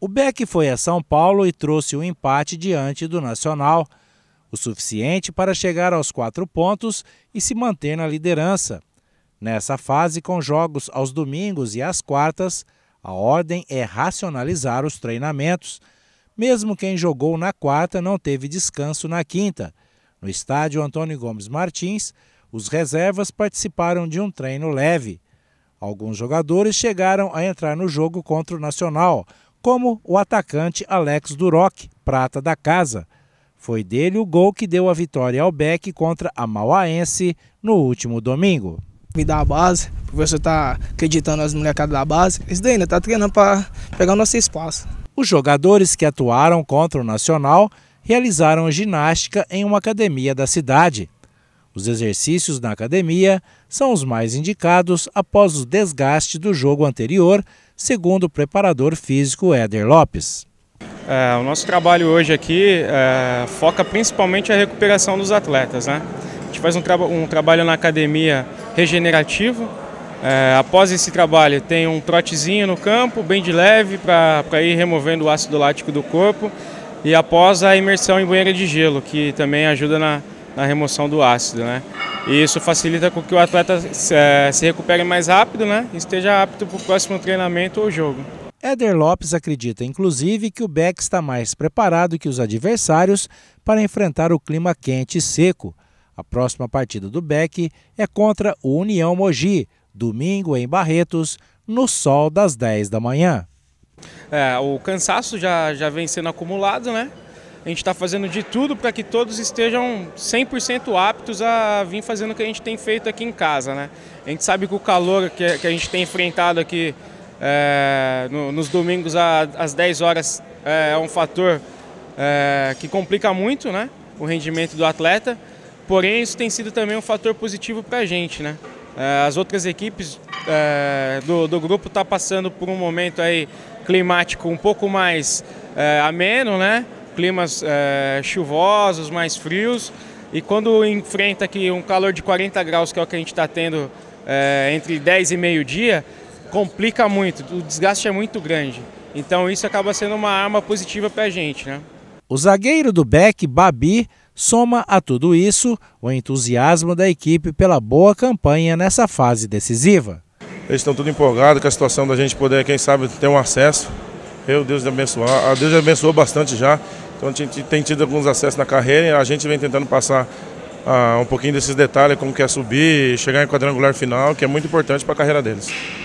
O Beck foi a São Paulo e trouxe o um empate diante do Nacional, o suficiente para chegar aos quatro pontos e se manter na liderança. Nessa fase, com jogos aos domingos e às quartas, a ordem é racionalizar os treinamentos. Mesmo quem jogou na quarta não teve descanso na quinta. No estádio Antônio Gomes Martins, os reservas participaram de um treino leve. Alguns jogadores chegaram a entrar no jogo contra o Nacional, como o atacante Alex Duroc, prata da casa. Foi dele o gol que deu a vitória ao Beck contra a Mauaense no último domingo. Me dá a base, o professor está acreditando nas molecadas da base. Isso daí ainda né? está treinando para pegar o nosso espaço. Os jogadores que atuaram contra o Nacional realizaram ginástica em uma academia da cidade. Os exercícios na academia são os mais indicados após o desgaste do jogo anterior segundo o preparador físico Éder Lopes. É, o nosso trabalho hoje aqui é, foca principalmente a recuperação dos atletas. Né? A gente faz um, tra um trabalho na academia regenerativo. É, após esse trabalho, tem um trotezinho no campo, bem de leve, para ir removendo o ácido lático do corpo. E após a imersão em banheira de gelo, que também ajuda na, na remoção do ácido, né? E isso facilita com que o atleta eh, se recupere mais rápido, né? E esteja apto para o próximo treinamento ou jogo. Éder Lopes acredita, inclusive, que o Beck está mais preparado que os adversários para enfrentar o clima quente e seco. A próxima partida do Beck é contra o União Mogi, domingo em Barretos, no sol das 10 da manhã. É, o cansaço já, já vem sendo acumulado, né? A gente está fazendo de tudo para que todos estejam 100% aptos a vir fazendo o que a gente tem feito aqui em casa. Né? A gente sabe que o calor que a gente tem enfrentado aqui é, no, nos domingos às 10 horas é, é um fator é, que complica muito né? o rendimento do atleta, porém isso tem sido também um fator positivo para a gente. Né? É, as outras equipes é, do, do grupo estão tá passando por um momento aí climático um pouco mais é, ameno, né? climas é, chuvosos, mais frios. E quando enfrenta aqui um calor de 40 graus, que é o que a gente está tendo é, entre 10 e meio-dia, complica muito, o desgaste é muito grande. Então isso acaba sendo uma arma positiva para a gente. Né? O zagueiro do Beck, Babi, soma a tudo isso o entusiasmo da equipe pela boa campanha nessa fase decisiva. Eles estão tudo empolgados com a situação da gente poder, quem sabe, ter um acesso. Eu, Deus abençoar. A ah, Deus abençoou bastante já. Então a gente tem tido alguns acessos na carreira e a gente vem tentando passar ah, um pouquinho desses detalhes, como que é subir, chegar em quadrangular final, que é muito importante para a carreira deles.